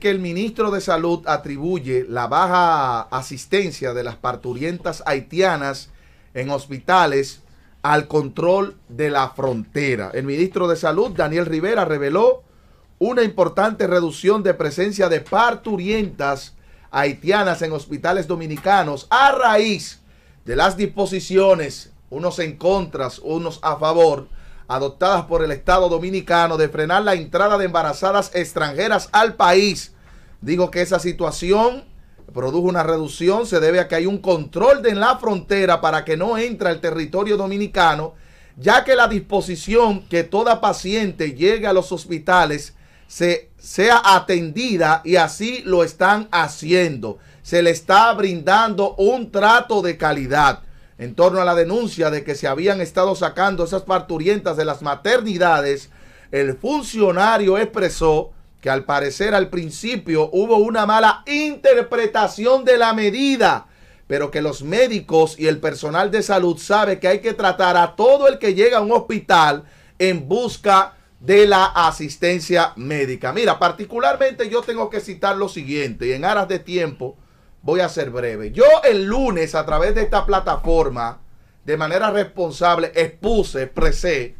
que el ministro de Salud atribuye la baja asistencia de las parturientas haitianas en hospitales al control de la frontera. El ministro de Salud, Daniel Rivera, reveló una importante reducción de presencia de parturientas haitianas en hospitales dominicanos a raíz de las disposiciones, unos en contra, unos a favor, adoptadas por el Estado Dominicano de frenar la entrada de embarazadas extranjeras al país. Digo que esa situación produjo una reducción, se debe a que hay un control de en la frontera para que no entre el territorio dominicano, ya que la disposición que toda paciente llegue a los hospitales se, sea atendida y así lo están haciendo. Se le está brindando un trato de calidad en torno a la denuncia de que se habían estado sacando esas parturientas de las maternidades, el funcionario expresó que al parecer al principio hubo una mala interpretación de la medida, pero que los médicos y el personal de salud sabe que hay que tratar a todo el que llega a un hospital en busca de la asistencia médica. Mira, particularmente yo tengo que citar lo siguiente, y en aras de tiempo, voy a ser breve. Yo el lunes a través de esta plataforma, de manera responsable, expuse, expresé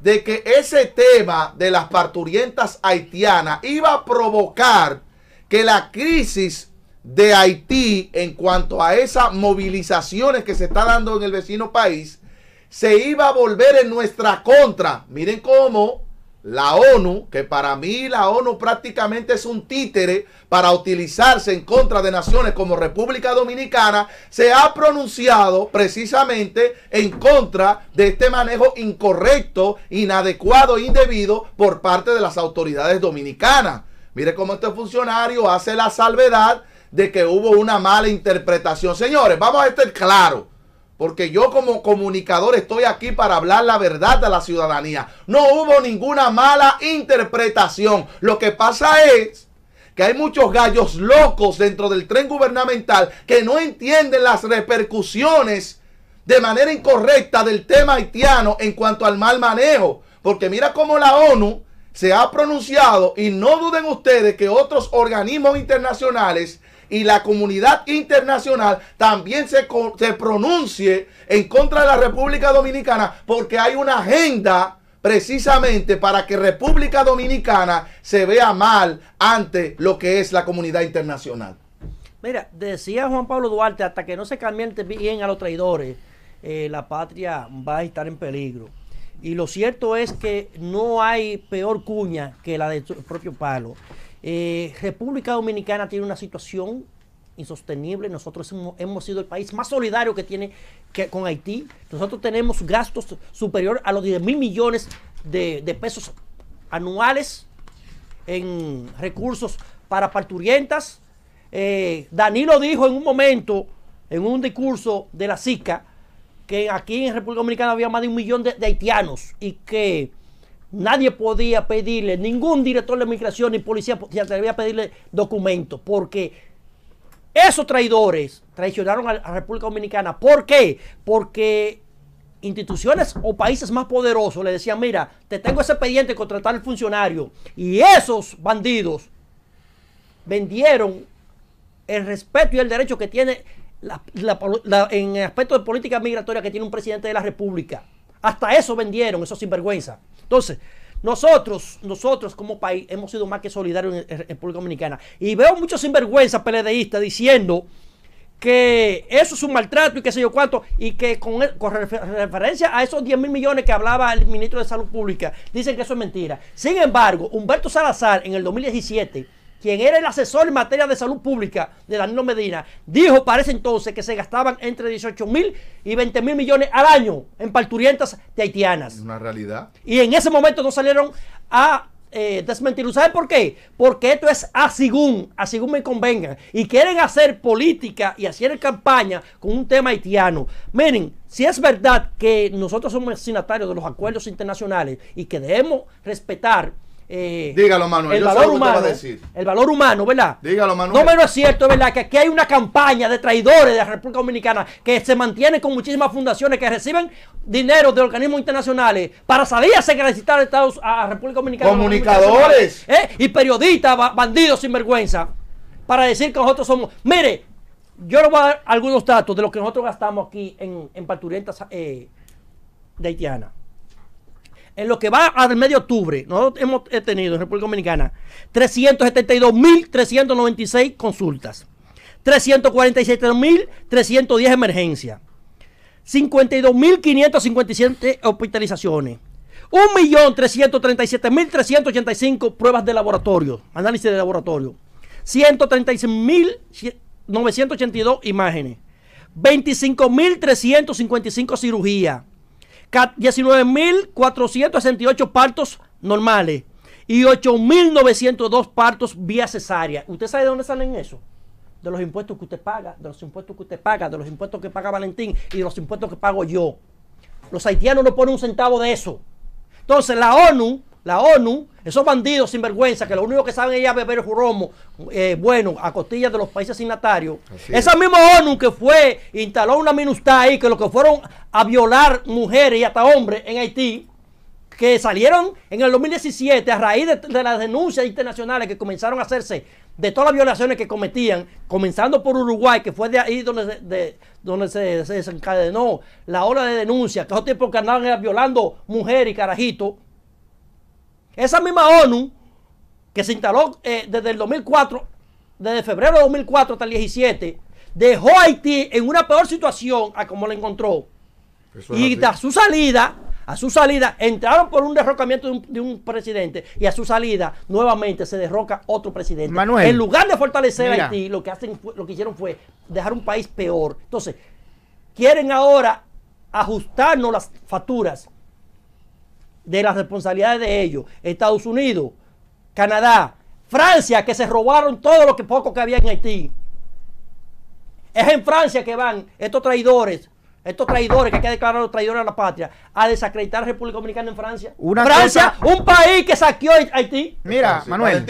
de que ese tema de las parturientas haitianas iba a provocar que la crisis de Haití en cuanto a esas movilizaciones que se está dando en el vecino país, se iba a volver en nuestra contra. Miren cómo la ONU, que para mí la ONU prácticamente es un títere para utilizarse en contra de naciones como República Dominicana, se ha pronunciado precisamente en contra de este manejo incorrecto, inadecuado, e indebido por parte de las autoridades dominicanas. Mire cómo este funcionario hace la salvedad de que hubo una mala interpretación. Señores, vamos a estar claros. Porque yo como comunicador estoy aquí para hablar la verdad a la ciudadanía. No hubo ninguna mala interpretación. Lo que pasa es que hay muchos gallos locos dentro del tren gubernamental que no entienden las repercusiones de manera incorrecta del tema haitiano en cuanto al mal manejo. Porque mira cómo la ONU se ha pronunciado y no duden ustedes que otros organismos internacionales y la comunidad internacional también se, pronuncie en contra de la República Dominicana porque hay una agenda precisamente para que República Dominicana se vea mal ante lo que es la comunidad internacional. Mira, decía Juan Pablo Duarte, hasta que no se caliente bien a los traidores, eh, la patria va a estar en peligro. Y lo cierto es que no hay peor cuña que la del propio palo. Eh, República Dominicana tiene una situación insostenible. Nosotros hemos, sido el país más solidario que tiene con Haití. Nosotros tenemos gastos superior a los 10 mil millones de, pesos anuales en recursos para parturientas. Eh, Danilo dijo en un momento, en un discurso de la SICA, que aquí en República Dominicana había más de un millón de haitianos y que Nadie podía pedirle, ningún director de migración ni policía se atrevía a pedirle documentos, porque esos traidores traicionaron a la República Dominicana. ¿Por qué? Porque instituciones o países más poderosos le decían, mira, te tengo ese expediente contra tal funcionario. Y esos bandidos vendieron el respeto y el derecho que tiene en el aspecto de política migratoria que tiene un presidente de la República. Hasta eso vendieron, eso sinvergüenza. Entonces, nosotros, nosotros como país hemos sido más que solidarios en, República Dominicana. Y veo muchos sinvergüenzas peledeístas diciendo que eso es un maltrato y qué sé yo cuánto, y que con, referencia a esos 10 mil millones que hablaba el ministro de Salud Pública, dicen que eso es mentira. Sin embargo, Humberto Salazar en el 2017 quien era el asesor en materia de salud pública de Danilo Medina, dijo para ese entonces que se gastaban entre 18 mil y 20 mil millones al año en parturientas de haitianas. Una realidad. Y en ese momento no salieron a eh, desmentir, desmentirlo. por qué? Porque esto es a según, a según me convenga. Y quieren hacer política y hacer campaña con un tema haitiano. Miren, si es verdad que nosotros somos signatarios de los acuerdos internacionales y que debemos respetar eh, Dígalo, Manuel. El valor humano. El valor humano, ¿verdad? Dígalo, Manuel. No menos es cierto, ¿verdad? Que aquí hay una campaña de traidores de la República Dominicana que se mantiene con muchísimas fundaciones que reciben dinero de organismos internacionales para salir a secretar a, Estados, a República Dominicana. Comunicadores. Eh, y periodistas, bandidos sin vergüenza. Para decir que nosotros somos. Mire, yo le voy a dar algunos datos de lo que nosotros gastamos aquí en, en parturientas eh, de haitiana en lo que va al medio octubre, nosotros hemos tenido en República Dominicana 372.396 consultas, 347.310 emergencias, 52.557 hospitalizaciones, 1.337.385 pruebas de laboratorio, análisis de laboratorio, 136.982 imágenes, 25.355 cirugías, 19.468 partos normales y 8.902 partos vía cesárea. ¿Usted sabe de dónde salen eso? De los impuestos que usted paga, de los impuestos que usted paga, de los impuestos que paga Valentín y de los impuestos que pago yo. Los haitianos no ponen un centavo de eso. Entonces la ONU la ONU, esos bandidos sinvergüenza que lo único que saben es beber juromo, eh, bueno, a costillas de los países signatarios. Esa misma ONU que fue, instaló una minustad ahí, que lo que fueron a violar mujeres y hasta hombres en Haití, que salieron en el 2017 a raíz de, las denuncias internacionales que comenzaron a hacerse de todas las violaciones que cometían, comenzando por Uruguay, que fue de ahí donde, se, donde se, desencadenó la ola de denuncia, que esos tiempo que andaban violando mujeres y carajitos, esa misma ONU que se instaló eh, desde el 2004, desde febrero de 2004 hasta el 17, dejó a Haití en una peor situación a como la encontró. y a su salida, a su salida, entraron por un derrocamiento de un, presidente y a su salida nuevamente se derroca otro presidente. en lugar de fortalecer a Haití, lo que, hacen, lo que hicieron fue dejar un país peor. Entonces, quieren ahora ajustarnos las facturas de las responsabilidades de ellos. Estados Unidos, Canadá, Francia, que se robaron todo lo que poco que había en Haití. Es en Francia que van estos traidores, estos traidores que hay que declarar los traidores a la patria, a desacreditar a la República Dominicana en Francia. Francia, un país que saqueó Haití. Mira, Manuel,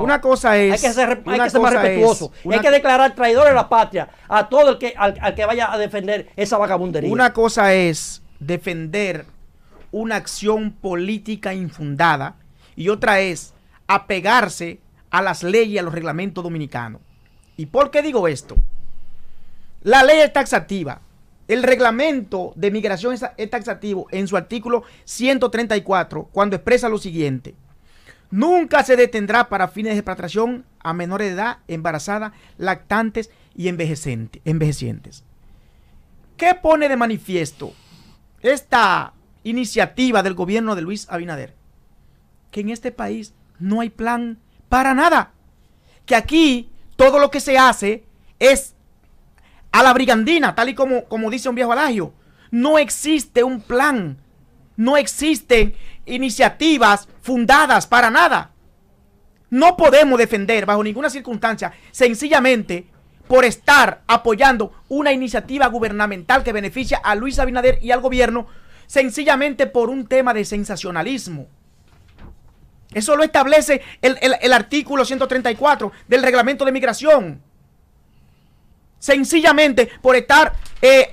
una cosa es. Hay que ser, más respetuoso. Hay que declarar traidores a la patria a todo el que, que vaya a defender esa vagabundería. Una cosa es defender una acción política infundada y otra es apegarse a las leyes y a los reglamentos dominicanos. ¿Y por qué digo esto? La ley es taxativa. El reglamento de migración es taxativo en su artículo 134 cuando expresa lo siguiente. Nunca se detendrá para fines de expatriación a menores de edad, embarazadas, lactantes y envejecientes. ¿Qué pone de manifiesto esta iniciativa del gobierno de Luis Abinader, que en este país no hay plan para nada. Que aquí todo lo que se hace es a la brigandina, tal y como, como dice un viejo alagio. No existe un plan, no existen iniciativas fundadas para nada. No podemos defender bajo ninguna circunstancia sencillamente por estar apoyando una iniciativa gubernamental que beneficia a Luis Abinader y al gobierno sencillamente por un tema de sensacionalismo. Eso lo establece el, artículo 134 del reglamento de migración. Sencillamente por estar eh,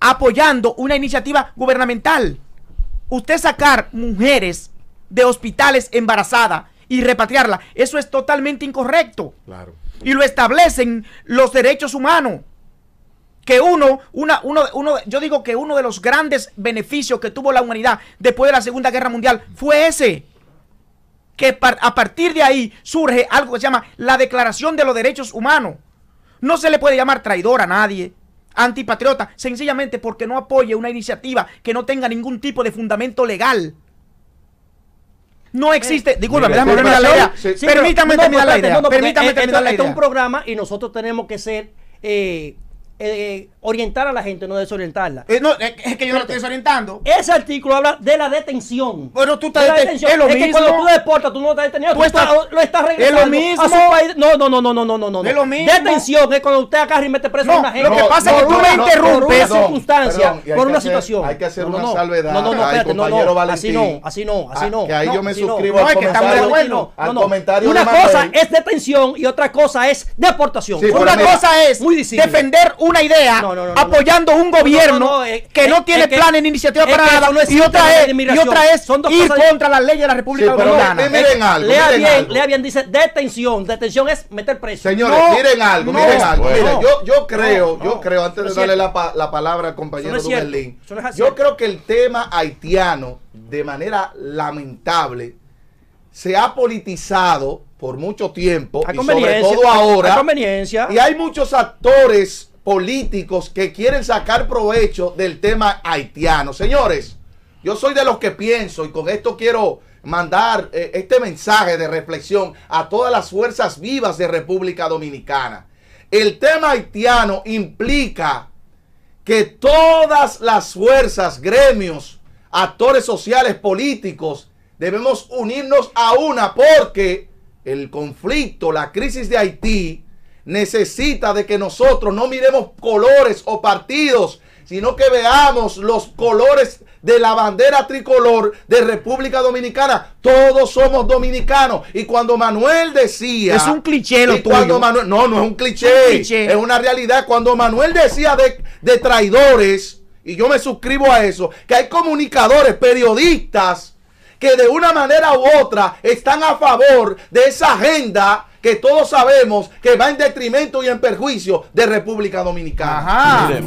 apoyando una iniciativa gubernamental. Usted sacar mujeres de hospitales embarazadas y repatriarlas, eso es totalmente incorrecto. Y lo establecen los derechos humanos que uno, una, uno, uno, yo digo que uno de los grandes beneficios que tuvo la humanidad después de la Segunda Guerra Mundial fue ese. Que a partir de ahí surge algo que se llama la Declaración de los Derechos Humanos. No se le puede llamar traidor a nadie, antipatriota, sencillamente porque no apoye una iniciativa que no tenga ningún tipo de fundamento legal. No existe, eh, déjame la permítame terminar la idea. un programa y nosotros tenemos que ser eh, eh, orientar a la gente, no desorientarla. Eh, no, es, que yo no estoy desorientando. Ese artículo habla de la detención. Bueno, tú estás de Es, lo es que cuando tú deportas, tú no estás detenido. Tú, lo estás regresando. Es lo mismo. A su país. No, no, no, no, no, no, no. Es lo mismo. Detención es cuando usted acá y mete preso a una gente. Lo que pasa es que tú me interrumpes. Por una circunstancia, por una situación. Hay que hacer una salvedad. No, no, no, No, así no, así no, así ah, no. Que ahí yo me suscribo al comentario. no, no. Una cosa es detención y otra cosa es deportación. Una cosa es defender un una idea apoyando un gobierno que no tiene planes ni iniciativas para nada. y, otra es, y otra es Son dos ir contra la ley de la República Dominicana. miren algo. Lea bien, dice detención. Detención es meter preso. Señores, miren algo, miren algo. yo, yo creo, yo creo, antes de darle la, la, palabra al compañero Duberlín, yo creo que el tema haitiano, de manera lamentable, se ha politizado por mucho tiempo y sobre todo ahora. Y hay muchos actores políticos que quieren sacar provecho del tema haitiano. Señores, yo soy de los que pienso y con esto quiero mandar eh, este mensaje de reflexión a todas las fuerzas vivas de República Dominicana. El tema haitiano implica que todas las fuerzas, gremios, actores sociales, políticos, debemos unirnos a una porque el conflicto, la crisis de Haití, necesita de que nosotros no miremos colores o partidos, sino que veamos los colores de la bandera tricolor de República Dominicana. Todos somos dominicanos. Y cuando Manuel decía... Es un cliché no, no es un cliché, es, una realidad. Cuando Manuel decía de, de traidores, y yo me suscribo a eso, que hay comunicadores, periodistas, que de una manera u otra están a favor de esa agenda que todos sabemos que va en detrimento y en perjuicio de República Dominicana.